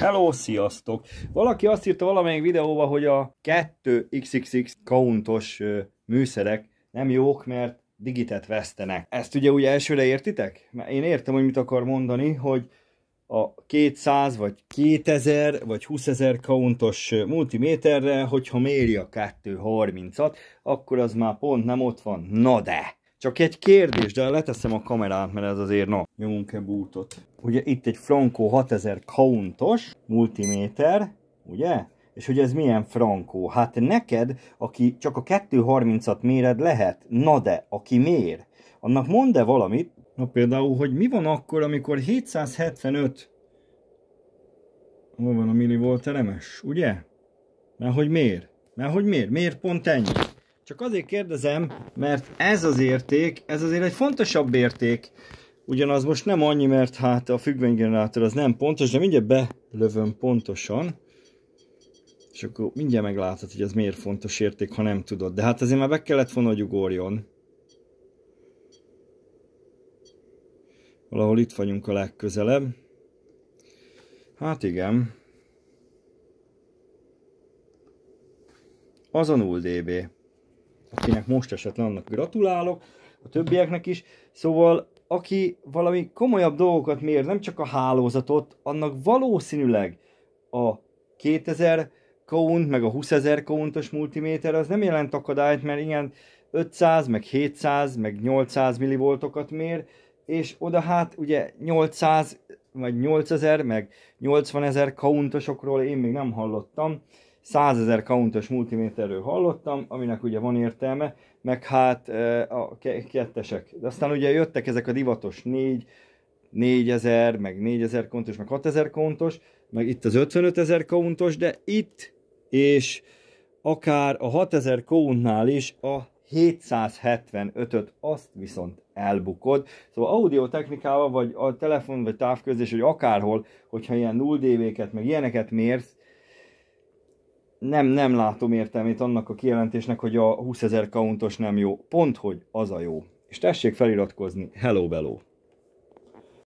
Hello, sziasztok! Valaki azt írta valamelyik videóba, hogy a 2XXX countos műszerek nem jók, mert digitet vesztenek. Ezt ugye úgy elsőre értitek? Mert én értem, hogy mit akar mondani, hogy a 200 vagy 2000 vagy 20000 countos multiméterre, hogyha méri a 230-at, akkor az már pont nem ott van. Na de! Csak egy kérdés, de leteszem a kamerát, mert ez azért na, nyomunk-e bútot. Ugye itt egy Franco 6000 countos multiméter, ugye? És hogy ez milyen frankó? Hát neked, aki csak a 2.30-at méred lehet, na de, aki mér, annak mond-e valamit? Na például, hogy mi van akkor, amikor 775 hol van a elemes, ugye? Mert hogy miért? Mert hogy miért? Miért pont ennyi? Csak azért kérdezem, mert ez az érték, ez azért egy fontosabb érték. Ugyanaz most nem annyi, mert hát a függvénygenerátor az nem pontos, de mindjárt belövöm pontosan. És akkor mindjárt meglátod, hogy ez miért fontos érték, ha nem tudod. De hát azért már be kellett volna, hogy ugorjon. Valahol itt vagyunk a legközelebb. Hát igen. Az a 0 dB akinek most esetlen, annak gratulálok, a többieknek is. Szóval, aki valami komolyabb dolgokat mér, nem csak a hálózatot, annak valószínűleg a 2000 count, meg a 20.000 countos multiméter, az nem jelent akadályt, mert ilyen 500, meg 700, meg 800 millivoltokat mér, és oda hát ugye 800, vagy 8000, meg 80 ezer countosokról én még nem hallottam, Százezer countos multiméterről hallottam, aminek ugye van értelme, meg hát e, a kettesek. De aztán ugye jöttek ezek a divatos 4, 4000, meg 4000 kontos, meg 6000 kontos, meg itt az ezer kontos, de itt és akár a 6000 kontnál is a 775-öt azt viszont elbukod. Szóval audio technikával vagy a telefon, vagy távközlés, vagy akárhol, hogyha ilyen 0 dB-ket, meg ilyeneket mérsz, nem, nem látom értelmét annak a kijelentésnek, hogy a 20 ezer countos nem jó. Pont, hogy az a jó. És tessék feliratkozni. Hello, bello!